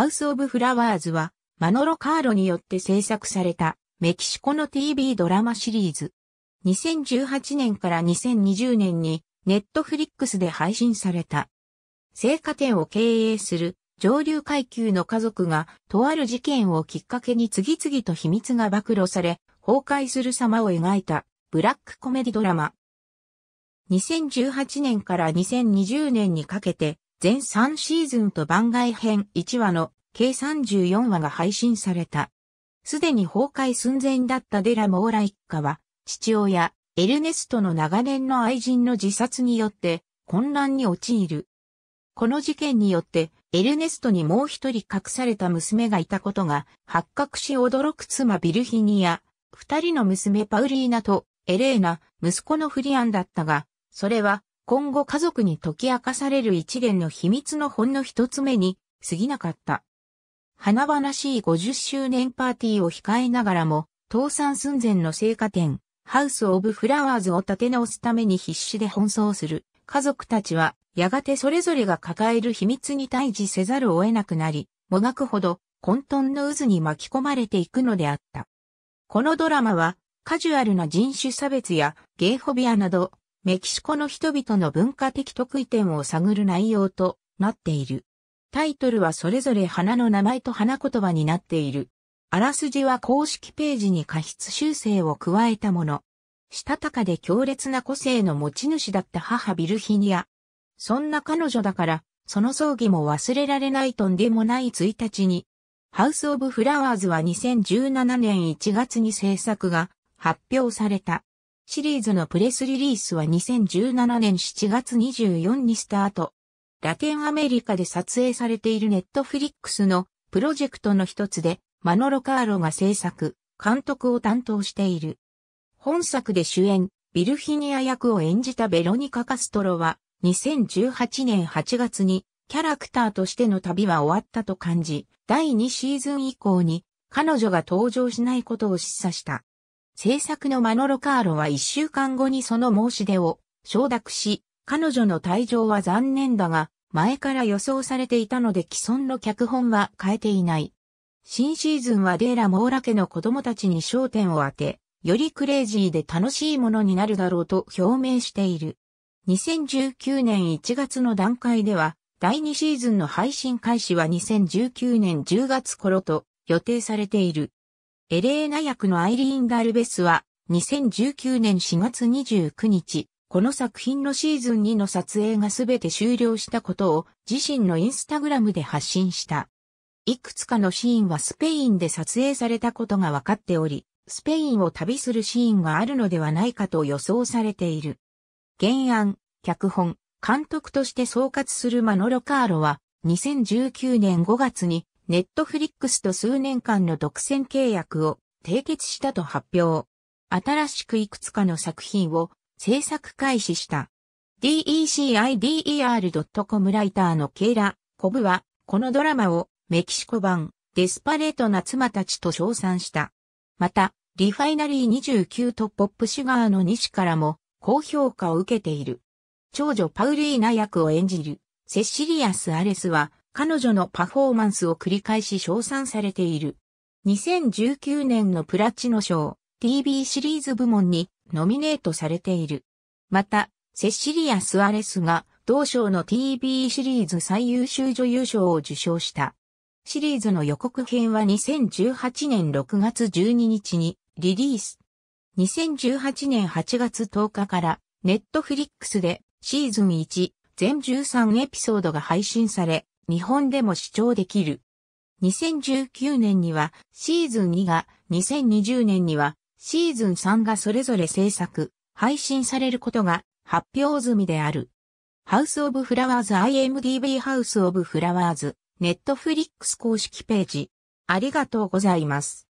ハウス・オブ・フラワーズは、マノロ・カーロによって制作された、メキシコの TV ドラマシリーズ。2018年から2020年に、ネットフリックスで配信された。生花店を経営する上流階級の家族がとある事件をきっかけに次々と秘密が暴露され崩壊する様を描いたブラックコメディドラマ。2018年から2020年にかけて全3シーズンと番外編1話の計34話が配信された。すでに崩壊寸前だったデラ・モーラ一家は、父親、エルネストの長年の愛人の自殺によって混乱に陥る。この事件によって、エルネストにもう一人隠された娘がいたことが発覚し驚く妻ビルヒニア、二人の娘パウリーナとエレーナ、息子のフリアンだったが、それは今後家族に解き明かされる一連の秘密のほんの一つ目に過ぎなかった。華々しい50周年パーティーを控えながらも、倒産寸前の生花店、ハウス・オブ・フラワーズを立て直すために必死で奔走する家族たちは、やがてそれぞれが抱える秘密に対峙せざるを得なくなり、もがくほど混沌の渦に巻き込まれていくのであった。このドラマは、カジュアルな人種差別やゲイホビアなど、メキシコの人々の文化的特異点を探る内容となっている。タイトルはそれぞれ花の名前と花言葉になっている。あらすじは公式ページに過失修正を加えたもの。したたかで強烈な個性の持ち主だった母ビルヒニア。そんな彼女だから、その葬儀も忘れられないとんでもない1日に。ハウス・オブ・フラワーズは2017年1月に制作が発表された。シリーズのプレスリリースは2017年7月24にスタート。ラテンアメリカで撮影されているネットフリックスのプロジェクトの一つで、マノロ・カーロが制作、監督を担当している。本作で主演、ビルヒニア役を演じたベロニカ・カストロは、2018年8月に、キャラクターとしての旅は終わったと感じ、第2シーズン以降に、彼女が登場しないことを示唆した。制作のマノロカーロは一週間後にその申し出を承諾し、彼女の退場は残念だが、前から予想されていたので既存の脚本は変えていない。新シーズンはデーラ・モーラ家の子供たちに焦点を当て、よりクレイジーで楽しいものになるだろうと表明している。2019年1月の段階では、第2シーズンの配信開始は2019年10月頃と予定されている。エレーナ役のアイリーン・ガルベスは、2019年4月29日、この作品のシーズン2の撮影がすべて終了したことを自身のインスタグラムで発信した。いくつかのシーンはスペインで撮影されたことが分かっており、スペインを旅するシーンがあるのではないかと予想されている。原案、脚本、監督として総括するマノロ・カーロは、2019年5月にネットフリックスと数年間の独占契約を締結したと発表。新しくいくつかの作品を制作開始した。decider.com ライターのケイラ・コブは、このドラマをメキシコ版デスパレートな妻たちと称賛した。また、リファイナリー29とポップシュガーの西からも高評価を受けている。長女パウリーナ役を演じるセシリアス・アレスは彼女のパフォーマンスを繰り返し称賛されている。2019年のプラチノ賞 TV シリーズ部門にノミネートされている。また、セシリア・スアレスが同賞の TV シリーズ最優秀女優賞を受賞した。シリーズの予告編は2018年6月12日にリリース。2018年8月10日からネットフリックスでシーズン1全13エピソードが配信され、日本でも視聴できる。2019年にはシーズン2が、2020年にはシーズン3がそれぞれ制作、配信されることが発表済みである。ハウスオブフラワーズ IMDB ハウスオブフラワーズ、ネットフリックス公式ページ。ありがとうございます。